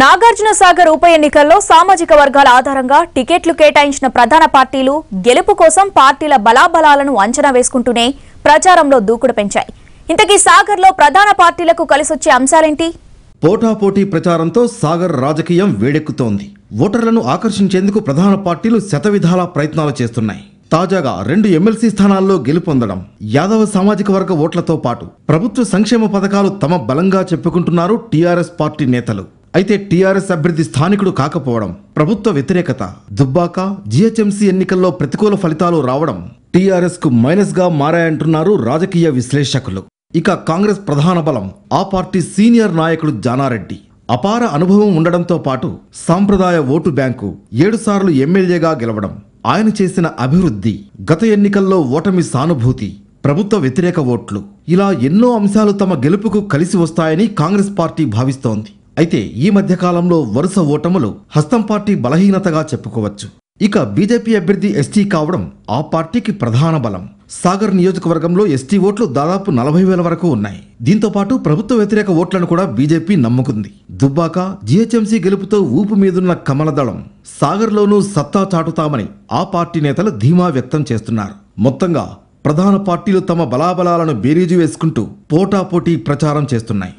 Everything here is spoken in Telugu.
నాగార్జున సాగర్ ఉప ఎన్నికల్లో సామాజిక వర్గాల ఆధారంగా టికెట్లు కేటాయించిన ప్రధాన పార్టీలు గెలుపు కోసం పార్టీల బలాబలాలను అంచనా వేసుకుంటూనే ప్రచారంలో దూకుడు పెంచాయి ఇంతకీ సాగర్లో ప్రధాన పార్టీలకు కలిసొచ్చే అంశాలేంటి పోటాపోటీ ప్రచారంతో సాగర్ రాజకీయం వేడెక్కుతోంది ఓటర్లను ఆకర్షించేందుకు ప్రధాన పార్టీలు శతవిధాల ప్రయత్నాలు చేస్తున్నాయి తాజాగా రెండు ఎమ్మెల్సీ స్థానాల్లో గెలుపొందడం యాదవ సామాజిక వర్గ ఓట్లతో పాటు ప్రభుత్వ సంక్షేమ పథకాలు తమ బలంగా చెప్పుకుంటున్నారు టీఆర్ఎస్ పార్టీ నేతలు అయితే టీఆర్ఎస్ అభ్యర్థి స్థానికుడు కాకపోవడం ప్రభుత్వ వ్యతిరేకత దుబ్బాక జీహెచ్ఎంసీ ఎన్నికల్లో ప్రతికూల ఫలితాలు రావడం టీఆర్ఎస్ కు మైనస్ గా మారాయంటున్నారు రాజకీయ విశ్లేషకులు ఇక కాంగ్రెస్ ప్రధాన బలం ఆ పార్టీ సీనియర్ నాయకుడు జానారెడ్డి అపార అనుభవం ఉండడంతో పాటు సాంప్రదాయ ఓటు బ్యాంకు ఏడుసార్లు ఎమ్మెల్యేగా గెలవడం ఆయన చేసిన అభివృద్ధి గత ఎన్నికల్లో ఓటమి సానుభూతి ప్రభుత్వ వ్యతిరేక ఓట్లు ఇలా ఎన్నో అంశాలు తమ గెలుపుకు కలిసి వస్తాయని కాంగ్రెస్ పార్టీ భావిస్తోంది అయితే ఈ మధ్యకాలంలో వరుస ఓటములు హస్తం పార్టీ బలహీనతగా చెప్పుకోవచ్చు ఇక బీజేపీ అభ్యర్థి ఎస్టీ కావడం ఆ పార్టీకి ప్రధాన బలం సాగర్ నియోజకవర్గంలో ఎస్టీ ఓట్లు దాదాపు నలభై వేల వరకు ఉన్నాయి దీంతో పాటు ప్రభుత్వ వ్యతిరేక ఓట్లను కూడా బీజేపీ నమ్ముకుంది దుబ్బాక జీహెచ్ఎంసీ గెలుపుతో ఊపు మీదున్న కమలదళం సాగర్లోనూ సత్తా చాటుతామని ఆ పార్టీ నేతలు ధీమా వ్యక్తం చేస్తున్నారు మొత్తంగా ప్రధాన పార్టీలు తమ బలాబలాలను బేరీజు వేసుకుంటూ పోటాపోటీ ప్రచారం చేస్తున్నాయి